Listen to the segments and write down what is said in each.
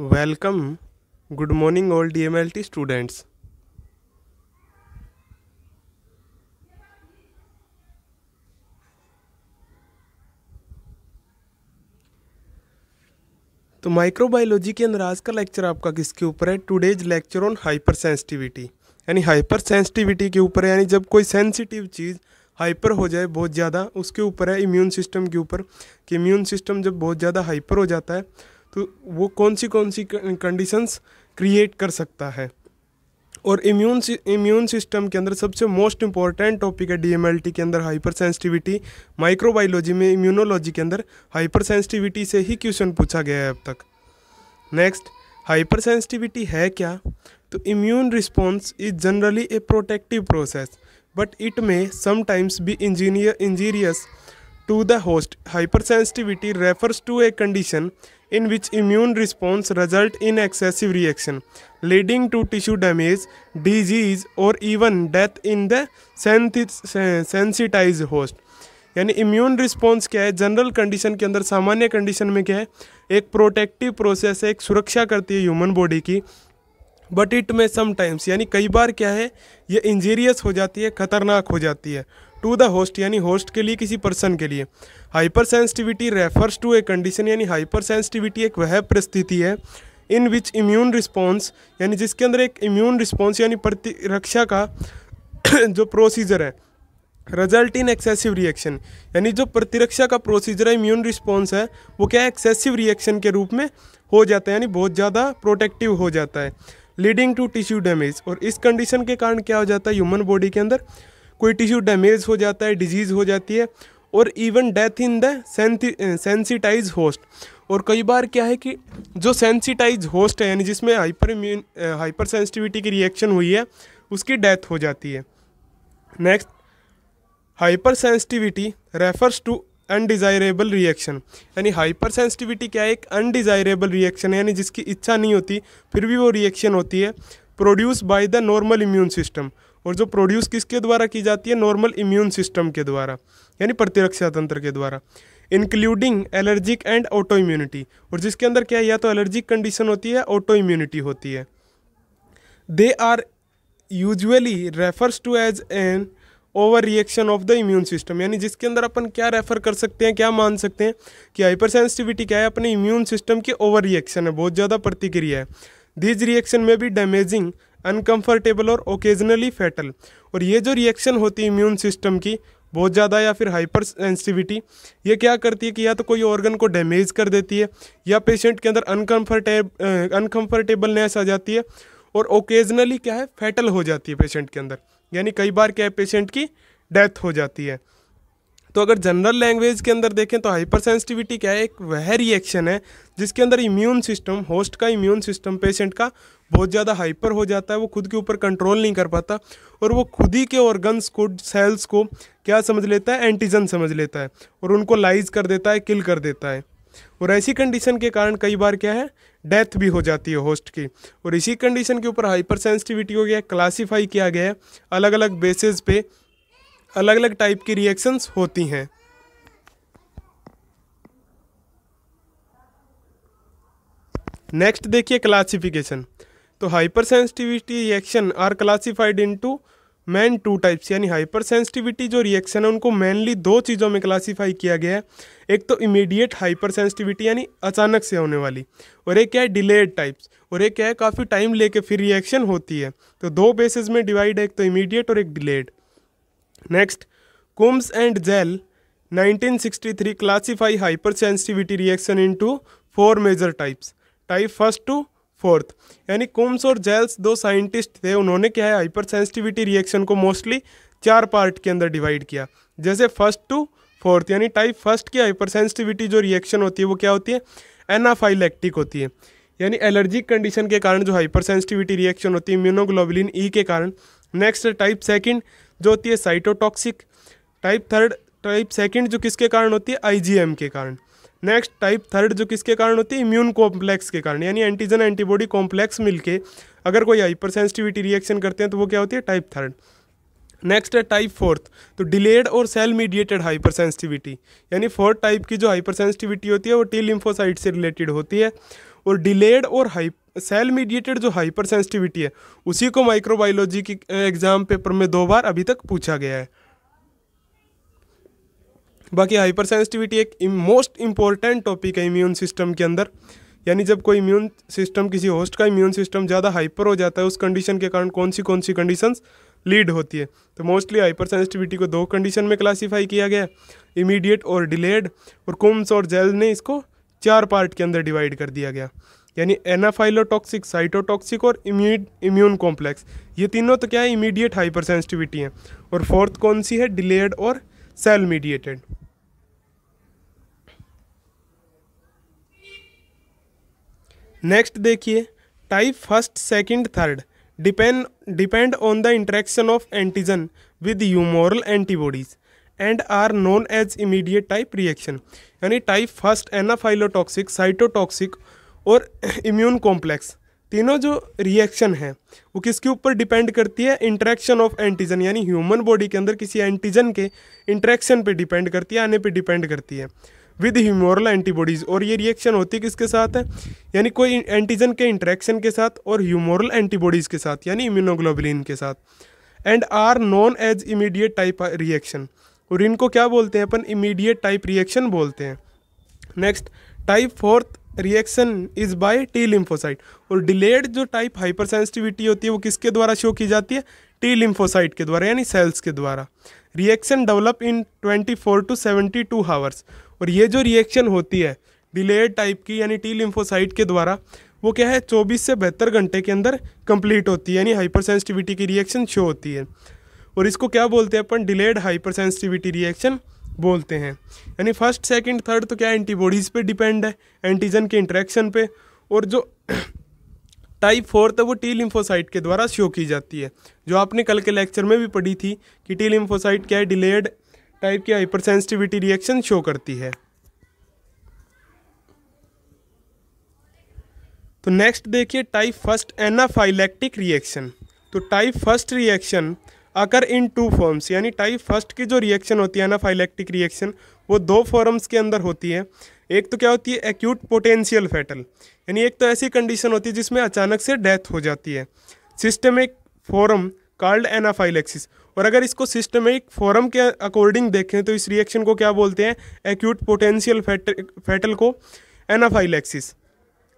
Welcome good morning all D M L T students तो microbiology के अंदर आज का लेक्चर आपका किसके ऊपर है today's lecture on hypersensitivity यानी हाइपर सेंसिटिविटी के ऊपर है यानी जब कोई सेंसिटिव चीज़ हाइपर हो जाए बहुत ज़्यादा उसके ऊपर है इम्यून सिस्टम के ऊपर कि इम्यून सिस्टम जब बहुत ज़्यादा हाइपर हो जाता है तो वो कौन सी कौन सी कंडीशंस क्रिएट कर सकता है और इम्यून इम्यून सिस्टम के अंदर सबसे मोस्ट इंपॉर्टेंट टॉपिक है डीएमएलटी के अंदर हाइपर सेंसिटिविटी माइक्रोबायोलॉजी में इम्यूनोलॉजी के अंदर हाइपर सेंसिटिविटी से ही क्वेश्चन पूछा गया है अब तक नेक्स्ट हाइपर सेंसिटिविटी है क्या तो immune response is generally a protective process but it may sometimes be engineer injurious to the host. Hypersensitivity refers to a condition in which immune response result in excessive reaction leading to tissue damage, disease or even death in the sensitized host. यानी immune response क्या है general condition के अंदर सामान्य condition में क्या है एक प्रोटेक्टिव प्रोसेस है एक सुरक्षा करती है ह्यूमन बॉडी की बट इट में समटाइम्स यानी कई बार क्या है ये इंजीरियस हो जाती है खतरनाक हो जाती है टू द होस्ट यानी होस्ट के लिए किसी पर्सन के लिए hypersensitivity refers to a condition यानी हाइपर सेंसिटिविटी एक वह परिस्थिति है इन विच इम्यून रिस्पॉन्स यानी जिसके अंदर एक इम्यून रिस्पॉन्स यानी प्रतिरक्षा का जो प्रोसीजर है रिजल्ट इन एक्सेसिव रिएक्शन यानी जो प्रतिरक्षा का प्रोसीजर है इम्यून रिस्पॉन्स है वो क्या है एक्सेसिव रिएक्शन के रूप में हो जाता है यानी बहुत ज़्यादा प्रोटेक्टिव हो जाता है लीडिंग टू टिश्यू डैमेज और इस कंडीशन के कारण क्या हो जाता है ह्यूमन बॉडी के अंदर कोई टिश्यू डैमेज हो जाता है डिजीज़ हो जाती है और even death in the sensitize host और कई बार क्या है कि जो सेंसिटाइज होस्ट है यानी जिसमें हाइपर इम्यून हाइपर सेंसिटिविटी की रिएक्शन हुई है उसकी डेथ हो जाती है next hypersensitivity refers to undesirable reaction यानी हाइपर सेंसिटिविटी क्या है एक अनडिज़ायरेबल रिएक्शन है यानी जिसकी इच्छा नहीं होती फिर भी वो रिएक्शन होती है produce by the normal immune system और जो प्रोड्यूस किसके द्वारा की जाती है नॉर्मल इम्यून सिस्टम के द्वारा यानी प्रतिरक्षा तंत्र के द्वारा including allergic and autoimmunity और जिसके अंदर क्या है या तो एलर्जिक कंडीशन होती है ऑटो इम्यूनिटी होती है they are usually refers to as an over reaction of the immune system यानी जिसके अंदर अपन क्या रेफर कर सकते हैं क्या मान सकते हैं कि हाइपर सेंसिटिविटी क्या है अपने इम्यून सिस्टम की ओवर रिएक्शन है बहुत ज़्यादा प्रतिक्रिया है these reaction may be damaging uncomfortable और ओकेजनली फैटल और ये जो रिएक्शन होती है इम्यून सिस्टम की बहुत ज़्यादा या फिर हाइपर सेंसिटिविटी ये क्या करती है कि या तो कोई ऑर्गन को डैमेज कर देती है या पेशेंट के अंदर अनकम्फर्टेब अनकम्फर्टेबलनेस आ जाती है और ओकेजनली क्या है फैटल हो जाती है पेशेंट के अंदर यानी कई बार क्या है पेशेंट की डेथ हो जाती है तो अगर जनरल लैंग्वेज के अंदर देखें तो हाइपर सेंसिटिविटी क्या है एक वह रिएक्शन है जिसके अंदर इम्यून सिस्टम होस्ट का इम्यून सिस्टम पेशेंट का बहुत ज़्यादा हाइपर हो जाता है वो खुद के ऊपर कंट्रोल नहीं कर पाता और वो खुद ही के ऑर्गन्स को सेल्स को क्या समझ लेता है एंटीजन समझ लेता है और उनको लाइज कर देता है किल कर देता है और ऐसी कंडीशन के कारण कई बार क्या है डेथ भी हो जाती है होस्ट की और इसी कंडीशन के ऊपर हाइपर सेंसिटिविटी हो गया क्लासीफाई किया गया है अलग अलग बेसिस पे अलग अलग टाइप की रिएक्शंस होती हैं नेक्स्ट देखिए क्लासिफिकेशन तो hypersensitivity reaction are classified into main two types यानी हाइपर सेंसिटिविटी जो रिएक्शन है उनको मेनली दो चीज़ों में क्लासिफाई किया गया है एक तो इमीडिएट हाइपर सेंसिटिविटी यानी अचानक से होने वाली और एक क्या है डिलेड टाइप्स और एक क्या है काफ़ी टाइम लेके फिर रिएक्शन होती है तो दो बेसिस में डिवाइड है एक तो इमीडिएट और एक delayed next Coombs and Gell 1963 hypersensitivity reaction into four major types type first to fourth यानी कुम्स और जेल्स दो साइंटिस्ट थे उन्होंने क्या है हाइपर सेंसिटिविटी रिएक्शन को मोस्टली चार पार्ट के अंदर डिवाइड किया जैसे फर्स्ट टू फोर्थ यानी टाइप फर्स्ट की हाइपर सेंसिटिविटी जो रिएक्शन होती है वो क्या होती है एनाफाइलेक्टिक होती है यानी एलर्जिक कंडीशन के कारण जो हाइपर सेंसिटिविटी रिएक्शन होती है इम्यूनोग्लोबुलिन ई e के कारण नेक्स्ट टाइप सेकंड जो होती है cytotoxic type third type second जो किसके कारण होती है आईजीएम के कारण नेक्स्ट टाइप थर्ड जो किसके कारण होती है इम्यून कॉम्प्लेक्स के कारण यानी एंटीजन एंटीबॉडी कॉम्प्लेक्स मिलके अगर कोई हाइपर सेंसिटिविटी रिएक्शन करते हैं तो वो क्या होती है टाइप थर्ड नेक्स्ट है टाइप फोर्थ तो डिलेड और सेल मीडिएटेड हाइपर सेंसिटिविटी यानी फोर्थ टाइप की जो हाइपर सेंसिटिविटी होती है वो टी लिम्फोसाइट से रिलेटेड होती है और डिलेड और हाई सेल मीडिएटेड जो हाइपर सेंसिटिविटी है उसी को माइक्रोबायोलॉजी की एग्ज़ाम पेपर में दो बार अभी तक पूछा गया है बाकी हाइपर सेंसिटिविटी एक मोस्ट इम्पॉर्टेंट टॉपिक है इम्यून सिस्टम के अंदर यानी जब कोई इम्यून सिस्टम किसी होस्ट का इम्यून सिस्टम ज़्यादा हाइपर हो जाता है उस कंडीशन के कारण कौन सी कौन सी कंडीशंस लीड होती है तो मोस्टली हाइपर सेंसिटिविटी को दो कंडीशन में क्लासीफाई किया गया इमीडिएट और डिलेड और कुम्स और जेल ने इसको चार पार्ट के अंदर डिवाइड कर दिया गया यानी एनाफाइलोटॉक्सिक साइटोटॉक्सिक और इम्यून कॉम्प्लेक्स ये तीनों तो क्या है इमीडिएट हाइपर सेंसिटिविटी है और फोर्थ कौन सी है डिलेड और सेल मीडिएटेड नेक्स्ट देखिए type first second third depend depend on the interaction of antigen with humoral antibodies and are known as immediate type reaction यानी टाइप फर्स्ट एनाफाइलोटॉक्सिक साइटोटॉक्सिक और immune complex तीनों जो reaction है वो किसके ऊपर depend करती है इंट्रैक्शन ऑफ एंटीजन यानी ह्यूमन बॉडी के अंदर किसी एंटीजन के इंट्रैक्शन पे डिपेंड करती है आने पे डिपेंड करती है विद ह्यूमोरल एंटीबॉडीज़ और ये रिएक्शन होती किसके साथ है यानी कोई एंटीजन के इंट्रैक्शन के साथ और ह्यूमोरल एंटीबॉडीज़ के साथ यानी इम्यूनोग्लोबिलिन के साथ and are known as immediate type reaction और इनको क्या बोलते हैं अपन इमीडिएट टाइप रिएक्शन बोलते हैं next type fourth reaction is by T lymphocyte और डिलेड जो टाइप हाइपर सेंसिटिविटी होती है वो किसके द्वारा शो की जाती है टी लिम्फोसाइट के द्वारा यानी सेल्स के द्वारा reaction develop in 24 to 72 hours और ये जो रिएक्शन होती है डिलेड टाइप की यानी टी लिम्फोसाइट के द्वारा वो क्या है 24 से बहत्तर घंटे के अंदर कंप्लीट होती है यानी हाइपर सेंसिटिविटी की रिएक्शन शो होती है और इसको क्या बोलते हैं अपन डिलेड हाइपर सेंसिटिविटी रिएक्शन बोलते हैं यानी फर्स्ट सेकंड थर्ड तो क्या एंटीबॉडीज़ पे डिपेंड है एंटीजन के इंट्रैक्शन पे और जो टाइप फोर्थ है वो टी लिम्फोसाइट के द्वारा शो की जाती है जो आपने कल के लेक्चर में भी पढ़ी थी कि टी लिम्फोसाइट क्या है डिलेड टाइप की सेंसिटिविटी रिएक्शन शो करती है तो नेक्स्ट देखिए टाइप फर्स्ट एनाफाइलेक्टिक रिएक्शन तो type first reaction occur in two forms यानी टाइप फर्स्ट की जो रिएक्शन होती है ना फाइलेक्टिक रिएक्शन वो दो फॉर्म्स के अंदर होती है एक तो क्या होती है एक्यूट पोटेंशियल फैटल यानी एक तो ऐसी कंडीशन होती है जिसमें अचानक से डेथ हो जाती है सिस्टमिक फॉरम कार्ल्ड एनाफाइलेक्सिस और अगर इसको सिस्टमिक फॉरम के अकॉर्डिंग देखें तो इस रिएक्शन को क्या बोलते हैं एक्यूट पोटेंशियल फैटल को anaphylaxis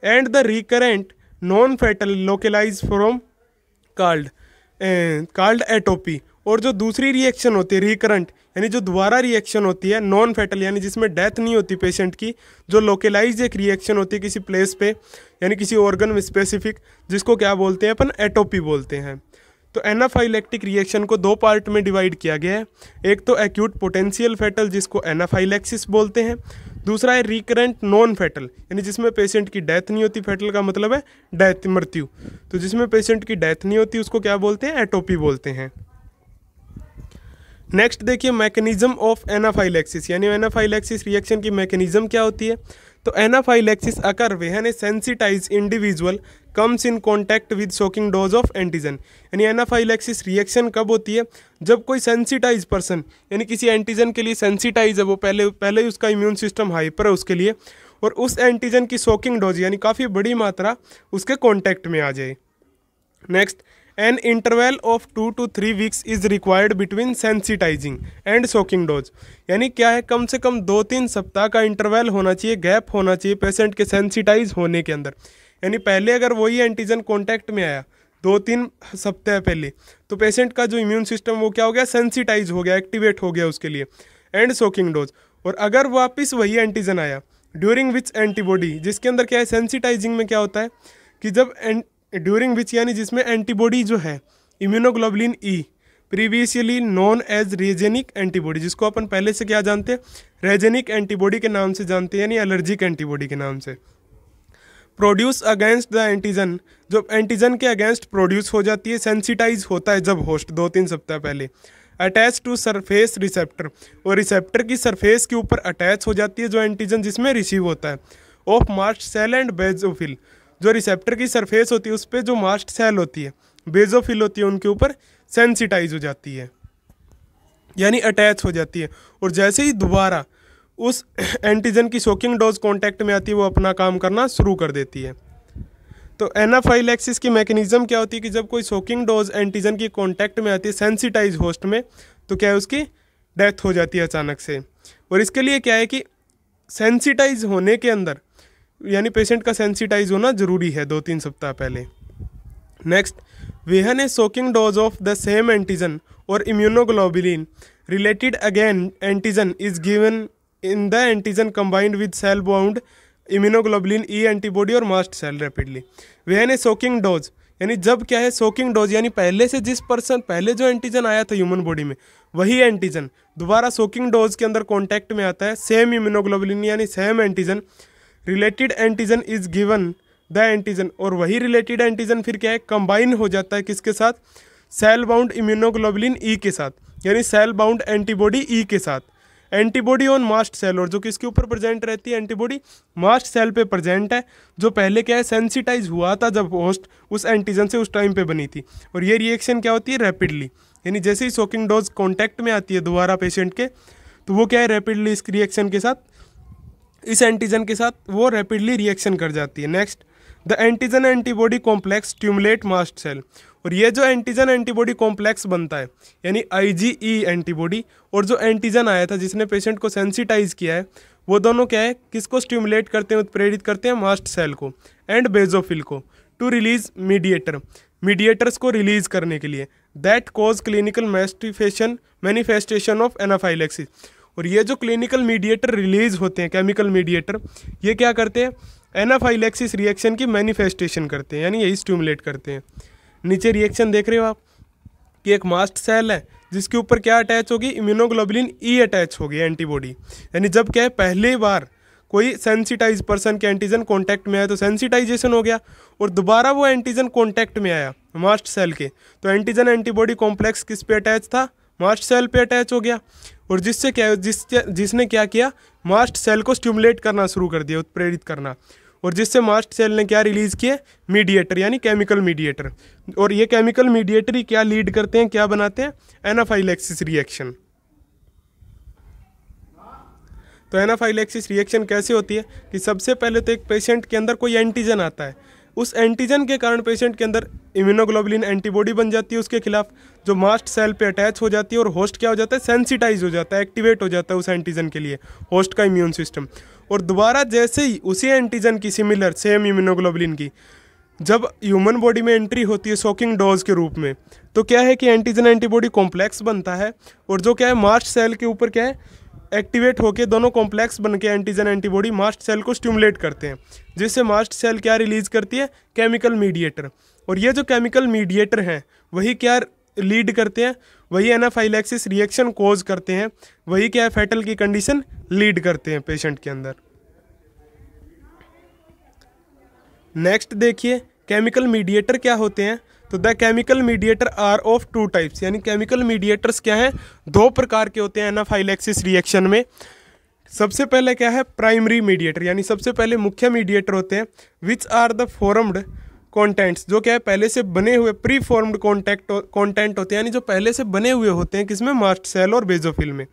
and the recurrent non fatal localize form called called atopy और जो दूसरी रिएक्शन होती है रिकरंट यानी जो दोबारा रिएक्शन होती है नॉन फैटल यानी जिसमें डेथ नहीं होती पेशेंट की जो लोकलाइज एक रिएक्शन होती है किसी प्लेस पे यानी किसी ऑर्गन में स्पेसिफिक जिसको क्या बोलते हैं अपन एटोपी बोलते हैं तो एनाफाइलेक्टिक रिएक्शन को दो पार्ट में डिवाइड किया गया है एक तो एक्यूट पोटेंशियल फैटल जिसको एनाफाइलेक्सिस बोलते हैं दूसरा है रिकरेंट नॉन फैटल यानी जिसमें पेशेंट की डेथ नहीं होती फैटल का मतलब है डेथ मृत्यु तो जिसमें पेशेंट की डेथ नहीं होती उसको क्या बोलते हैं एटोपी बोलते हैं नेक्स्ट देखिए मैकेनिज्म ऑफ एनाफाइलेक्सिस यानी एनाफाइलेक्सिस रिएक्शन की मैकेनिज्म क्या होती है तो anaphylaxis occur when a sensitize individual comes in contact with shocking dose of antigen यानी एनाफाइलेक्सिस रिएक्शन कब होती है जब कोई सेंसिटाइज पर्सन यानी किसी एंटीजन के लिए सेंसिटाइज है वो पहले पहले ही उसका इम्यून सिस्टम हाइपर है उसके लिए और उस एंटीजन की शॉकिंग डोज यानी काफ़ी बड़ी मात्रा उसके कॉन्टैक्ट में आ जाए next an interval of two two three weeks is required between sensitizing and shocking dose यानी क्या है कम से कम दो तीन सप्ताह का इंटरवल होना चाहिए गैप होना चाहिए पेशेंट के सेंसिटाइज होने के अंदर यानी पहले अगर वही एंटीजन कॉन्टैक्ट में आया दो तीन सप्ताह पहले तो पेशेंट का जो इम्यून सिस्टम वो क्या हो गया सेंसिटाइज हो गया एक्टिवेट हो गया उसके लिए एंड सोकिंग डोज और अगर वापस वही एंटीजन आया ड्यूरिंग विच एंटीबॉडी जिसके अंदर क्या है सेंसिटाइजिंग में क्या होता है कि जब ड्यूरिंग विच यानी जिसमें एंटीबॉडी जो है immunoglobulin E previously known as reaginic antibody जिसको अपन पहले से क्या जानते हैं रेजेनिक एंटीबॉडी के नाम से जानते हैं यानी एलर्जिक एंटीबॉडी के नाम से प्रोड्यूस अगेंस्ट द एंटीजन जो एंटीजन के अगेंस्ट प्रोड्यूस हो जाती है सेंसिटाइज होता है जब होस्ट दो तीन सप्ताह पहले अटैच टू सरफेस रिसेप्टर और रिसेप्टर की सरफेस के ऊपर अटैच हो जाती है जो एंटीजन जिसमें रिसीव होता है of mast cell and basophil जो रिसेप्टर की सरफेस होती है उस पर जो मास्ट सेल होती है बेजोफिल होती है उनके ऊपर सेंसिटाइज हो जाती है यानी अटैच हो जाती है और जैसे ही दोबारा उस एंटीजन की शोकिंग डोज कॉन्टैक्ट में आती है वो अपना काम करना शुरू कर देती है तो एनाफाइलेक्सिस की मैकेनिज्म क्या होती है कि जब कोई शोकिंग डोज एंटीजन की कॉन्टैक्ट में आती है सेंसिटाइज होस्ट में तो क्या है उसकी डेथ हो जाती है अचानक से और इसके लिए क्या है कि सेंसिटाइज होने के अंदर यानी पेशेंट का सेंसिटाइज होना जरूरी है दो तीन सप्ताह पहले next when a shocking dose of the same antigen और immunoglobulin related again antigen is given in the antigen combined with cell bound immunoglobulin E antibody और mast cell rapidly when an a shocking dose यानी जब क्या है soaking dose यानी पहले से जिस पर्सन पहले जो एंटीजन आया था ह्यूमन बॉडी में वही एंटीजन दोबारा सोकिंग डोज के अंदर कॉन्टैक्ट में आता है सेम इम्यूनोग्लोबुलिन यानी same antigen related antigen is given the antigen और वही रिलेटेड एंटीजन फिर क्या है कंबाइन हो जाता है किसके साथ सेल बाउंड इम्यूनोग्लोबुलिन ई के साथ यानी सेल बाउंड एंटीबॉडी ई के साथ एंटीबॉडी ऑन मास्ट सेल और जो कि इसके ऊपर प्रेजेंट रहती है एंटीबॉडी मास्ट सेल पे प्रेजेंट है जो पहले क्या है सेंसिटाइज हुआ था जब होस्ट उस एंटीजन से उस टाइम पे बनी थी और ये रिएक्शन क्या होती है रैपिडली यानी जैसे ही सोकिंग डोज कॉन्टैक्ट में आती है दोबारा पेशेंट के तो वो क्या है रैपिडली इस रिएक्शन के साथ इस एंटीजन के साथ वो रैपिडली रिएक्शन कर जाती है next the antigen antibody complex stimulate mast cell और ये जो एंटीजन एंटीबॉडी कॉम्प्लेक्स बनता है यानी आई e एंटीबॉडी और जो एंटीजन आया था जिसने पेशेंट को सेंसिटाइज किया है वो दोनों क्या है किसको स्टिमुलेट करते हैं उत्प्रेरित करते हैं मास्ट सेल को एंड बेजोफिल को टू रिलीज मीडिएटर मीडिएटर्स को रिलीज करने के लिए that cause clinical manifestation manifestation of anaphylaxis और ये जो क्लिनिकल मीडिएटर रिलीज होते हैं केमिकल मीडिएटर ये क्या करते हैं एनाफाइलेक्सिस रिएक्शन की मैनिफेस्टेशन करते हैं यानी यही स्टूमुलेट करते हैं नीचे रिएक्शन देख रहे हो आप कि एक मास्ट सेल है जिसके ऊपर क्या अटैच होगी इम्यूनोग्लोबुलिन ई अटैच होगी एंटीबॉडी यानी जब क्या है पहली बार कोई सेंसिटाइज पर्सन के एंटीजन कॉन्टैक्ट में आया तो सेंसिटाइजेशन हो गया और दोबारा वो एंटीजन कॉन्टैक्ट में आया मास्ट सेल के तो एंटीजन एंटीबॉडी कॉम्प्लेक्स किस पे अटैच था मास्ट सेल पे अटैच हो गया और जिससे क्या जिस जिसने क्या किया मास्ट सेल को स्टिमुलेट करना शुरू कर दिया उत्प्रेरित करना और जिससे मास्ट सेल ने क्या रिलीज़ किए मीडिएटर यानी केमिकल मीडिएटर और ये केमिकल मीडिएटर ही क्या लीड करते हैं क्या बनाते हैं एनाफाइलेक्सिस रिएक्शन तो एनाफाइलेक्सिस रिएक्शन कैसे होती है कि सबसे पहले तो एक पेशेंट के अंदर कोई एंटीजन आता है उस एंटीजन के कारण पेशेंट के अंदर इम्यूनोग्लोबुलिन एंटीबॉडी बन जाती है उसके खिलाफ जो मास्ट सेल पे अटैच हो जाती है और होस्ट क्या हो जाता है सेंसिटाइज हो जाता है एक्टिवेट हो जाता है उस एंटीजन के लिए होस्ट का इम्यून सिस्टम और दोबारा जैसे ही उसी एंटीजन की सिमिलर सेम इम्यूनोग्लोबुलिन की जब ह्यूमन बॉडी में एंट्री होती है शॉकिंग डोज के रूप में तो क्या है कि एंटीजन एंटीबॉडी कॉम्प्लेक्स बनता है और जो क्या है मास्ट सेल के ऊपर क्या है एक्टिवेट होकर दोनों कॉम्प्लेक्स बन के एंटीजन एंटीबॉडी मास्ट सेल को स्टिमुलेट करते हैं जिससे मास्ट सेल क्या रिलीज करती है केमिकल मीडिएटर और ये जो केमिकल मीडिएटर हैं वही क्या लीड करते हैं वही एनाफाइलेक्सिस रिएक्शन कोज करते हैं वही क्या है फैटल की कंडीशन लीड करते हैं पेशेंट के अंदर नेक्स्ट देखिए केमिकल मीडिएटर क्या होते हैं तो the chemical mediator are of two types यानी केमिकल मीडिएटर्स क्या हैं दो प्रकार के होते हैं एनाफाइलेक्सिस रिएक्शन में सबसे पहले क्या है प्राइमरी मीडिएटर यानी सबसे पहले मुख्य मीडिएटर होते हैं which are the formed contents जो क्या है पहले से बने हुए प्री फॉर्म्ड कॉन्टेक्ट कॉन्टेंट होते हैं यानी जो पहले से बने हुए होते हैं किसमें मास्ट सेल और बेजोफिल में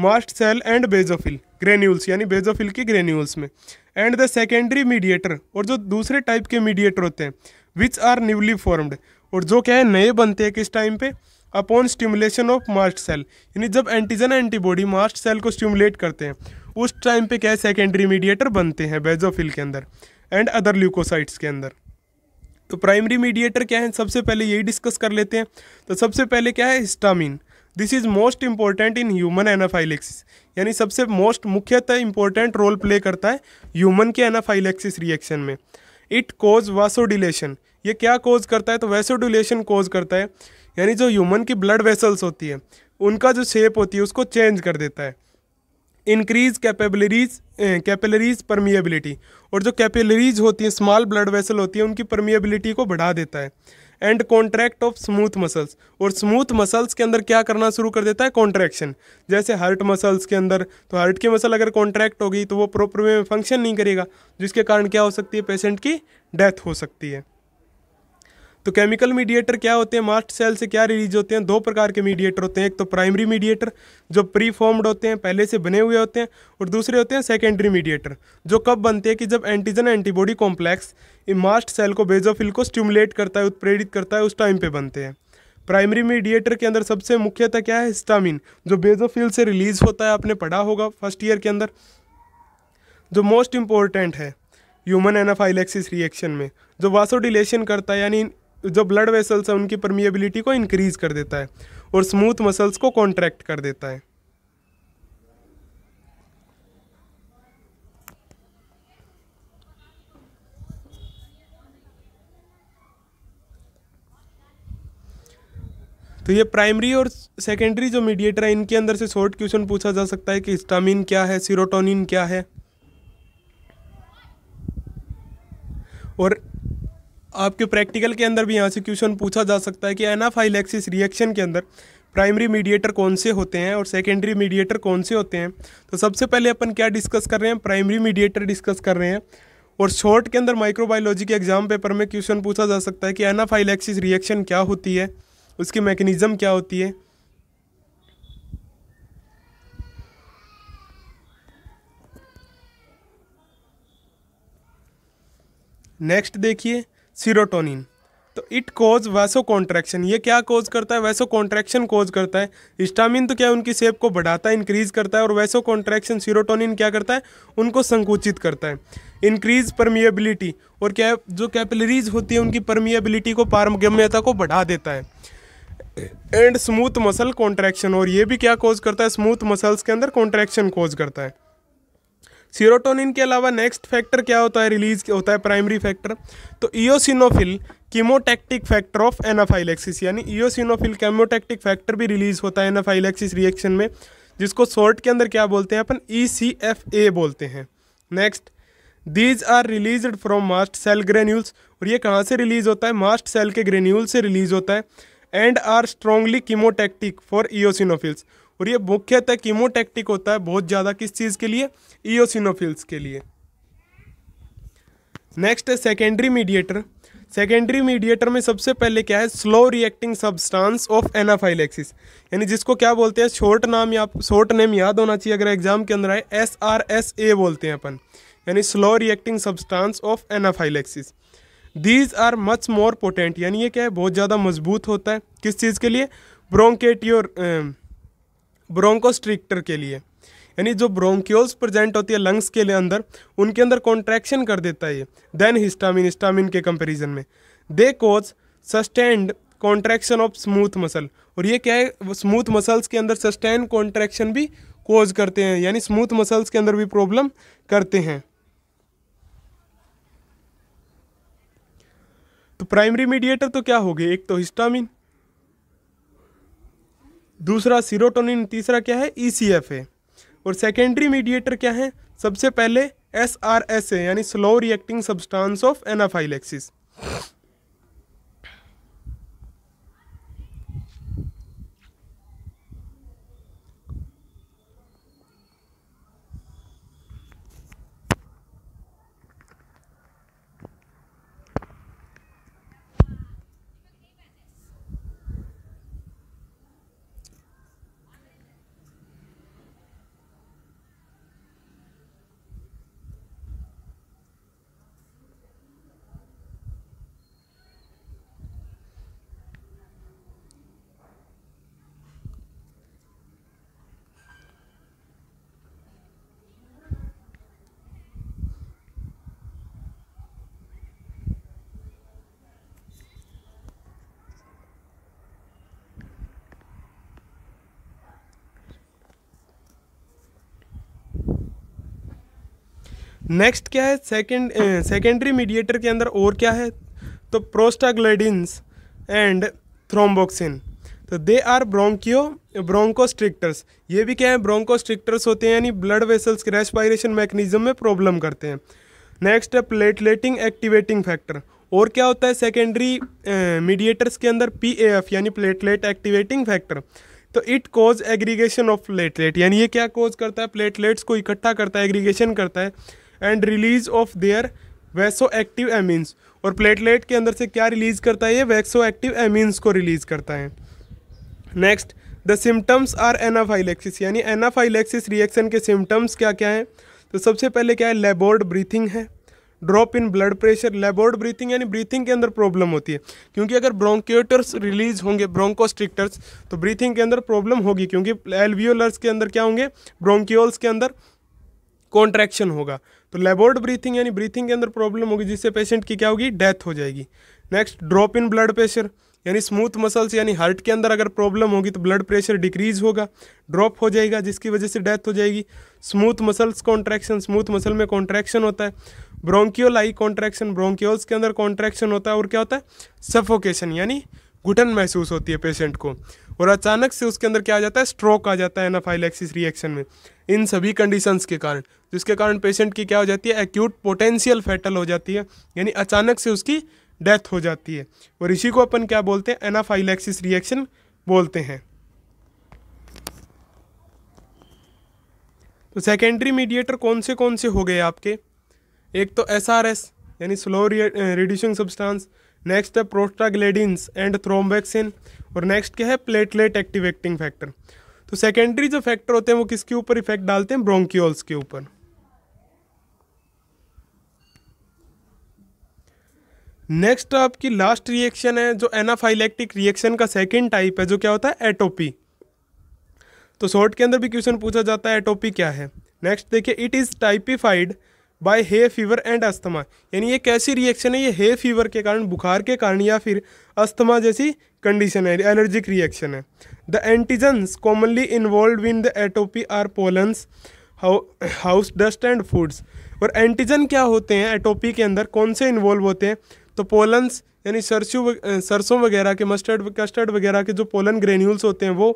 mast cell and basophil granules यानी बेजोफिल की ग्रेन्यूल्स में एंड द सेकेंडरी मीडिएटर और जो दूसरे टाइप के मीडिएटर होते हैं विच आर न्यूली फॉर्म्ड और जो क्या है नए बनते हैं किस टाइम पे upon stimulation of mast cell यानी जब एंटीजन एंटीबॉडी मास्ट सेल को स्टिमुलेट करते हैं उस टाइम पे क्या है सेकेंडरी मीडिएटर बनते हैं बेजोफिल के अंदर एंड अदर ल्यूकोसाइट्स के अंदर तो प्राइमरी मीडिएटर क्या है सबसे पहले यही डिस्कस कर लेते हैं तो सबसे पहले क्या है histamine this is most important in human anaphylaxis यानी सबसे मोस्ट मुख्यतः इंपॉर्टेंट रोल प्ले करता है ह्यूमन के एनाफाइलेक्सिस रिएक्शन में इट कोज वासोडिलेशन ये क्या कोज करता है तो वैसोडिलेशन कोज करता है यानी जो ह्यूमन की ब्लड वेसल्स होती है उनका जो शेप होती है उसको चेंज कर देता है इंक्रीज कैपेबलरीज कैपेलरीज परमिएबिलिटी और जो कैपेलरीज होती हैं स्मॉल ब्लड वेसल होती है उनकी परमिएबिलिटी को बढ़ा देता है and contract of smooth muscles और स्मूथ मसल्स के अंदर क्या करना शुरू कर देता है कॉन्ट्रैक्शन जैसे हार्ट मसल्स के अंदर तो हार्ट की मसल अगर कॉन्ट्रैक्ट होगी तो वो प्रॉपर वे में फंक्शन नहीं करेगा जिसके कारण क्या हो सकती है पेशेंट की डेथ हो सकती है तो केमिकल मीडिएटर क्या होते हैं मास्ट सेल से क्या रिलीज होते हैं दो प्रकार के मीडिएटर होते हैं एक तो प्राइमरी मीडिएटर जो प्री फॉर्म्ड होते हैं पहले से बने हुए होते हैं और दूसरे होते हैं सेकेंडरी मीडिएटर जो कब बनते हैं कि जब एंटीजन एंटीबॉडी कॉम्प्लेक्स इमास्ट सेल को बेजोफिल को स्टिमुलेट करता है उत्प्रेरित करता है उस टाइम पे बनते हैं प्राइमरी मीडिएटर के अंदर सबसे मुख्यतः क्या है हिस्टामिन जो बेजोफिल से रिलीज होता है आपने पढ़ा होगा फर्स्ट ईयर के अंदर जो मोस्ट इम्पोर्टेंट है ह्यूमन एनाफाइलेक्सिस रिएक्शन में जो वासोडिलेशन करता है यानी जो ब्लड वेसल्स है उनकी परमिएबिलिटी को इंक्रीज कर देता है और स्मूथ मसल्स को कॉन्ट्रैक्ट कर देता है तो ये प्राइमरी और सेकेंडरी जो मीडिएटर है इनके अंदर से शॉर्ट क्वेश्चन पूछा जा सकता है कि हिस्टामिन क्या है सीरोटोनिन क्या है और आपके प्रैक्टिकल के अंदर भी यहाँ से क्वेश्चन पूछा जा सकता है कि एनाफाइलेक्सिस रिएक्शन के अंदर प्राइमरी मीडिएटर कौन से होते हैं और सेकेंडरी मीडिएटर कौन से होते हैं तो सबसे पहले अपन क्या डिस्कस कर रहे हैं प्राइमरी मीडिएटर डिस्कस कर रहे हैं और शॉर्ट के अंदर माइक्रोबायोलॉजी के एग्जाम पेपर में क्वेश्चन पूछा जा सकता है कि एनाफाइलेक्सिस रिएक्शन क्या होती है उसकी मैकेनिज़्म क्या होती है नेक्स्ट देखिए सीरोटोनिन तो इट कोज वैसो कॉन्ट्रैक्शन ये क्या कोज करता है वैसो कॉन्ट्रैक्शन कोज करता है स्टामिन तो क्या उनकी सेप को बढ़ाता है इंक्रीज करता है और वैसो कॉन्ट्रैक्शन सीरोटोनिन क्या करता है उनको संकुचित करता है इंक्रीज परमिएबिलिटी और क्या जो कैपिलरीज होती है उनकी परमिएबिलिटी को पारगम्यता को बढ़ा देता है सकते एंड स्मूथ मसल कॉन्ट्रैक्शन और ये भी क्या कॉज करता है स्मूथ मसल्स के अंदर कॉन्ट्रैक्शन कॉज करता है सीरोटोनिन के अलावा नेक्स्ट फैक्टर क्या होता है रिलीज होता है प्राइमरी फैक्टर तो eosinophil chemotactic factor of anaphylaxis यानी ईओसिनोफिल कीमोटेक्टिक फैक्टर भी रिलीज होता है एनाफाइलेक्सिस रिएक्शन में जिसको शॉर्ट के अंदर क्या बोलते हैं अपन ई e बोलते हैं next these are release from mast cell granules और ये कहाँ से रिलीज होता है मास्ट सेल के ग्रेन्यूल से रिलीज होता है and are strongly chemotactic for eosinophils और ये मुख्यतः कीमोटेक्टिक होता है बहुत ज़्यादा किस चीज़ के लिए ईओसिनोफिल्स के लिए नेक्स्ट है सेकेंडरी मीडिएटर सेकेंडरी मीडिएटर में सबसे पहले क्या है slow reacting substance of anaphylaxis यानी जिसको क्या बोलते हैं शॉर्ट नाम या शॉर्ट नेम याद होना चाहिए अगर एग्जाम के अंदर आए एस आर एस ए बोलते हैं अपन यानी slow reacting substance of anaphylaxis these are much more potent यानी ये क्या है बहुत ज़्यादा मजबूत होता है किस चीज़ के लिए ब्रोंकेटियोर ब्रोंकोस्ट्रिक्टर के लिए यानी जो ब्रोंक्योल्स प्रेजेंट होती है लंग्स के लिए अंदर उनके अंदर कॉन्ट्रैक्शन कर देता है ये देन हिस्टामिन हिस्टामिन के कंपेरिजन में they cause sustained contraction of smooth muscle और ये क्या है स्मूथ मसल्स के अंदर सस्टेन कॉन्ट्रैक्शन भी कोज करते हैं यानी स्मूथ मसल्स के अंदर भी प्रॉब्लम करते हैं तो प्राइमरी मीडिएटर तो क्या हो गए एक तो हिस्टामिन दूसरा सीरोटोनिन तीसरा क्या है ई e और सेकेंडरी मीडिएटर क्या है सबसे पहले एस आर एस ए यानी slow reacting substance of anaphylaxis next क्या है सेकेंड सेकेंडरी मीडिएटर के अंदर और क्या है तो प्रोस्टाग्लेडिन्स एंड थ्रोम्बोक्सिन तो दे आर ब्रोंकियो ब्रोंकोस्ट्रिक्टर्स ये भी क्या है ब्रोंकोस्ट्रिक्टर्स होते हैं यानी ब्लड वेसल्स के रेस्पायरेशन मैकेनिज्म में प्रॉब्लम करते हैं नेक्स्ट है प्लेटलेटिंग एक्टिवेटिंग फैक्टर और क्या होता है सेकेंडरी मीडिएटर्स eh, के अंदर पी ए एफ यानी प्लेटलेट एक्टिवेटिंग फैक्टर तो it cause aggregation of platelet यानी ये क्या कॉज करता है प्लेटलेट्स को इकट्ठा करता है एग्रीगेशन करता है and release of their vasoactive amines और प्लेटलेट के अंदर से क्या रिलीज़ करता है ये वैक्सो एक्टिव एमिन्स को रिलीज़ करता है next the symptoms are anaphylaxis यानी एनाफाइलेक्सिस रिएक्शन के सिम्टम्स क्या क्या हैं तो सबसे पहले क्या है लेबोर्ड ब्रीथिंग है drop in blood pressure laboured breathing यानी ब्रीथिंग के अंदर प्रॉब्लम होती है क्योंकि अगर ब्रोंक्योटर्स रिलीज होंगे ब्रोंकोस्ट्रिक्टर्स तो ब्रीथिंग के अंदर प्रॉब्लम होगी क्योंकि एलवियोलर्स के अंदर क्या होंगे ब्रोंक्योल्स के अंदर कॉन्ट्रैक्शन होगा तो लेबोर्ड ब्रीथिंग यानी ब्रीथिंग के अंदर प्रॉब्लम होगी जिससे पेशेंट की क्या होगी डेथ हो जाएगी next drop in blood pressure यानी स्मूथ मसल्स यानी हार्ट के अंदर अगर प्रॉब्लम होगी तो ब्लड प्रेशर डिक्रीज होगा ड्रॉप हो जाएगा जिसकी वजह से डेथ हो जाएगी smooth muscles contraction smooth muscle में कॉन्ट्रैक्शन होता है ब्रोंकियोलाई आई कॉन्ट्रैक्शन ब्रोंकियोल्स के अंदर कॉन्ट्रैक्शन होता है और क्या होता है सफोकेशन यानी घुटन महसूस होती है पेशेंट को और अचानक से उसके अंदर क्या आ जाता है स्ट्रोक आ जाता है एनाफाइलेक्सिस रिएक्शन में इन सभी कंडीशंस के कारण जिसके कारण पेशेंट की क्या हो जाती है एक्यूट पोटेंशियल फैटल हो जाती है यानी अचानक से उसकी डेथ हो जाती है और इसी को अपन क्या बोलते हैं एनाफाइलैक्सिस रिएक्शन बोलते हैं तो सेकेंडरी मीडिएटर कौन से कौन से हो गए आपके एक तो एस आर एस यानी स्लो रिड्यूसिंग सब्सटेंस नेक्स्ट है प्रोस्टाग्लेडिन्स एंड थ्रोम्बैक्सिन और नेक्स्ट क्या है प्लेटलेट एक्टिवेटिंग फैक्टर तो सेकेंडरी जो फैक्टर होते हैं वो किसके ऊपर इफेक्ट डालते हैं ब्रोंक्योल्स के ऊपर नेक्स्ट आपकी लास्ट रिएक्शन है जो एनाफाइलेक्टिक रिएक्शन का सेकेंड टाइप है जो क्या होता है एटोपी तो शॉर्ट के अंदर भी क्वेश्चन पूछा जाता है एटोपी क्या है नेक्स्ट देखिए it is typified by hay fever and asthma यानी ये कैसी रिएक्शन है ये हे फीवर के कारण बुखार के कारण या फिर अस्थमा जैसी कंडीशन है एलर्जिक रिएक्शन है the antigens commonly involve in the atopy are pollens house dust and foods और एंटीजन क्या होते हैं एटोपी के अंदर कौन से इन्वॉल्व होते हैं तो पोलन्स यानी सरसों सरसों वगैरह के मस्टर्ड कस्टर्ड वगैरह के जो पोलन ग्रेन्यूल्स होते हैं वो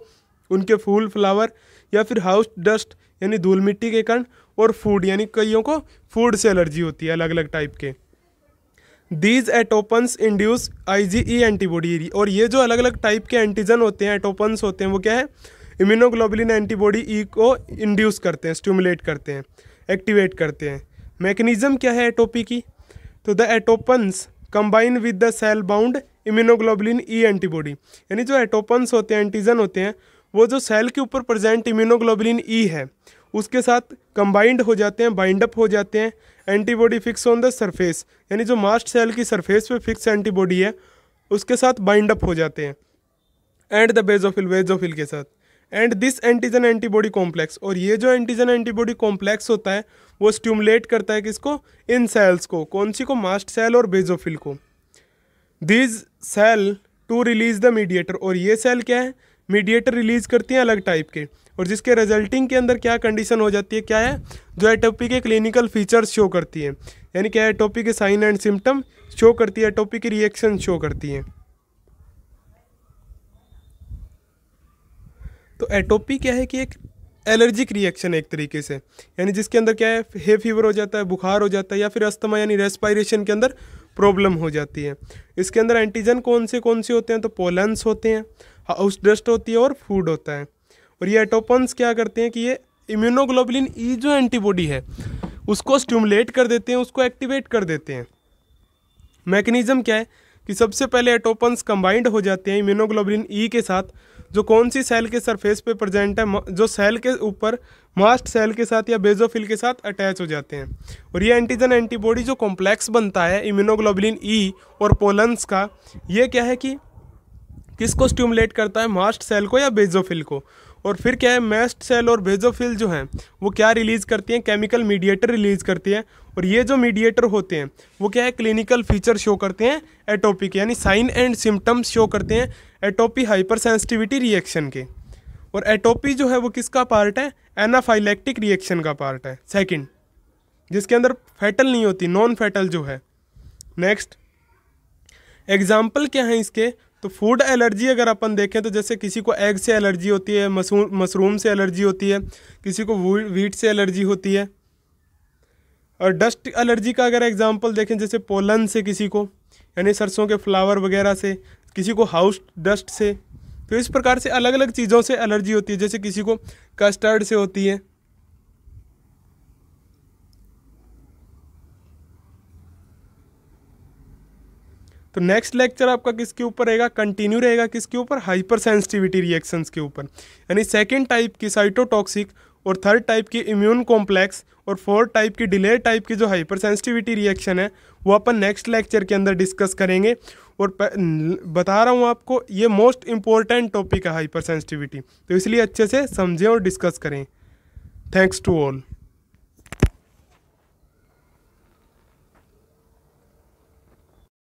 उनके फूल फ्लावर या फिर हाउस डस्ट यानी धूल मिट्टी के कारण और फूड यानी कईयों को फूड से एलर्जी होती है अलग अलग टाइप के these atopens induce I G E antibody और ये जो अलग अलग टाइप के एंटीजन होते हैं एटोपन्स होते हैं वो क्या है इम्यूनोग्लोबुलिन एंटीबॉडी ई को इंड्यूस करते हैं स्टिमुलेट करते हैं एक्टिवेट करते हैं मैकेनिज्म क्या है एटोपी की तो the atopens combine with the cell bound immunoglobulin E antibody यानी जो एटोपन्स होते हैं एंटीजन होते हैं वो जो सेल के ऊपर प्रेजेंट इम्यूनोग्लोबुलिन ई है उसके साथ कंबाइंड हो जाते हैं बाइंड अप हो जाते हैं antibody fix on the surface यानी जो मास्ट सेल की सरफेस पे फिक्स एंटीबॉडी है उसके साथ बाइंड अप हो जाते हैं एंड द बेजोफिल बेजोफिल के साथ and this antigen antibody complex और ये जो एंटीजन एंटीबॉडी कॉम्प्लेक्स होता है वो स्ट्यूमुलेट करता है किसको इन सेल्स को कौन सी को मास्ट सेल और बेजोफिल को these cell to release the mediator और ये सेल क्या है मीडिएटर रिलीज करती हैं अलग टाइप के और जिसके रिजल्टिंग के अंदर क्या कंडीशन हो जाती है क्या है जो एटोपी के क्लिनिकल फीचर्स शो करती है यानी क्या एटोपी के साइन एंड सिम्टम शो करती है एटोपी की रिएक्शन शो करती है तो एटोपी क्या है कि एक एलर्जिक रिएक्शन है एक तरीके से यानी जिसके अंदर क्या है हे फीवर हो जाता है बुखार हो जाता है या फिर अस्थमा यानी रेस्पायरेशन के अंदर प्रॉब्लम हो जाती है इसके अंदर एंटीजन कौन से कौन से होते हैं तो पोलेंस होते हैं हाउस डस्ट होती है और फूड होता है और ये एटोपन्स क्या करते हैं कि ये इम्यूनोग्लोबुलिन ई e जो एंटीबॉडी है उसको स्टिमुलेट कर देते हैं उसको एक्टिवेट कर देते हैं मैकेनिज़्म क्या है कि सबसे पहले एटोपन्स कंबाइंड हो जाते हैं इम्यूनोग्लोबुलिन ई e के साथ जो कौन सी सेल के सरफेस पे प्रेजेंट है जो सेल के ऊपर मास्ट सेल के साथ या बेजोफिल के साथ अटैच हो जाते हैं और ये एंटीजन एंटीबॉडी जो कॉम्प्लेक्स बनता है इम्यूनोग्लोबुलिन ई e और पोलन्स का ये क्या है कि किसको स्टिमुलेट करता है मास्ट सेल को या बेजोफिल को और फिर क्या है मेस्ट सेल और बेजोफिल जो हैं वो क्या रिलीज़ करती हैं केमिकल मीडिएटर रिलीज़ करती हैं और ये जो मीडिएटर होते हैं वो क्या है क्लिनिकल फीचर शो करते हैं एटोपी के यानी साइन एंड सिम्टम्स शो करते हैं एटोपी हाइपर सेंसिटिविटी रिएक्शन के और एटोपी जो है वो किसका पार्ट है एनाफाइलेक्टिक रिएक्शन का पार्ट है सेकेंड जिसके अंदर फैटल नहीं होती नॉन फैटल जो है नेक्स्ट एग्जाम्पल क्या है इसके तो फूड एलर्जी अगर अपन देखें तो जैसे किसी को एग से एलर्जी होती है मशरूम से एलर्जी होती है किसी को वीट से एलर्जी होती है और डस्ट एलर्जी का अगर एग्जाम्पल देखें जैसे पोलन से किसी को यानी सरसों के फ्लावर वगैरह से किसी को हाउस डस्ट से तो इस प्रकार से अलग अलग चीज़ों से एलर्जी होती है जैसे किसी को कस्टर्ड से होती है तो नेक्स्ट लेक्चर आपका किसके ऊपर रहेगा कंटिन्यू रहेगा किसके ऊपर हाइपर सेंसिटिविटी रिएक्शंस के ऊपर यानी सेकेंड टाइप की साइटोटॉक्सिक और थर्ड टाइप की इम्यून कॉम्प्लेक्स और फोर्थ टाइप की डिले टाइप की जो हाइपर सेंसिटिविटी रिएक्शन है वो अपन नेक्स्ट लेक्चर के अंदर डिस्कस करेंगे और बता रहा हूँ आपको ये मोस्ट इम्पॉर्टेंट टॉपिक है हाइपर सेंसिटिविटी तो इसलिए अच्छे से समझें और डिस्कस करें थैंक्स टू ऑल